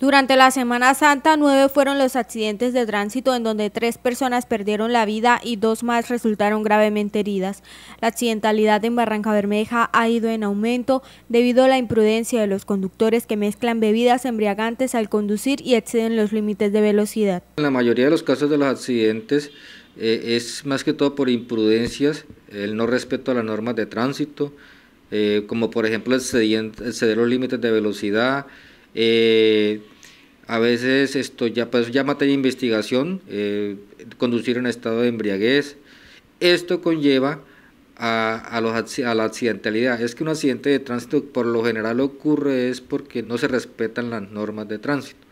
Durante la Semana Santa, nueve fueron los accidentes de tránsito en donde tres personas perdieron la vida y dos más resultaron gravemente heridas. La accidentalidad en Barranca Bermeja ha ido en aumento debido a la imprudencia de los conductores que mezclan bebidas embriagantes al conducir y exceden los límites de velocidad. En la mayoría de los casos de los accidentes eh, es más que todo por imprudencias, el no respeto a las normas de tránsito, eh, como por ejemplo exceder, los límites de velocidad, eh, a veces esto ya, pues, ya materia de investigación, eh, conducir en estado de embriaguez. Esto conlleva a, los, a la accidentalidad. Es que un accidente de tránsito por lo general ocurre es porque no se respetan las normas de tránsito.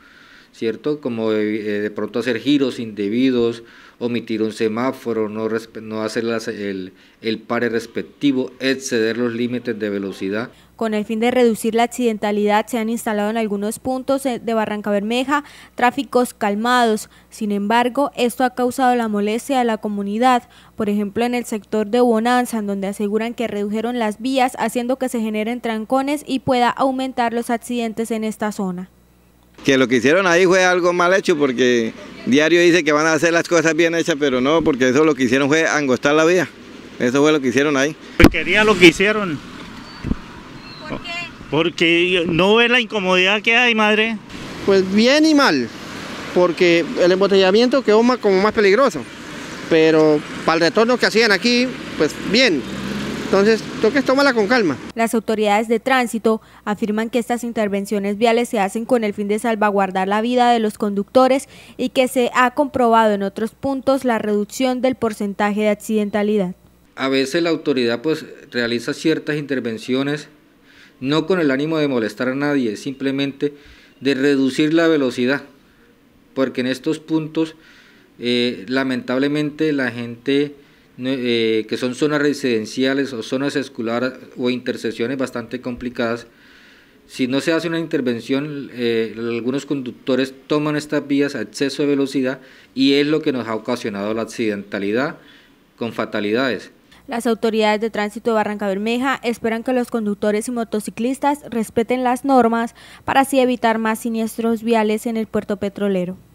¿cierto? Como eh, de pronto hacer giros indebidos, omitir un semáforo, no, no hacer el, el pare respectivo, exceder los límites de velocidad. Con el fin de reducir la accidentalidad se han instalado en algunos puntos eh, de Barranca Bermeja tráficos calmados. Sin embargo, esto ha causado la molestia de la comunidad, por ejemplo en el sector de Bonanza, donde aseguran que redujeron las vías haciendo que se generen trancones y pueda aumentar los accidentes en esta zona que lo que hicieron ahí fue algo mal hecho porque diario dice que van a hacer las cosas bien hechas, pero no, porque eso lo que hicieron fue angostar la vía. Eso fue lo que hicieron ahí. Quería lo que hicieron. ¿Por qué? Porque no ve la incomodidad que hay, madre. Pues bien y mal, porque el embotellamiento quedó como más peligroso. Pero para el retorno que hacían aquí, pues bien, entonces, toques tómala con calma. Las autoridades de tránsito afirman que estas intervenciones viales se hacen con el fin de salvaguardar la vida de los conductores y que se ha comprobado en otros puntos la reducción del porcentaje de accidentalidad. A veces la autoridad pues realiza ciertas intervenciones no con el ánimo de molestar a nadie, simplemente de reducir la velocidad, porque en estos puntos eh, lamentablemente la gente eh, que son zonas residenciales o zonas escolares o intersecciones bastante complicadas, si no se hace una intervención, eh, algunos conductores toman estas vías a exceso de velocidad y es lo que nos ha ocasionado la accidentalidad con fatalidades. Las autoridades de tránsito de Barranca Bermeja esperan que los conductores y motociclistas respeten las normas para así evitar más siniestros viales en el puerto petrolero.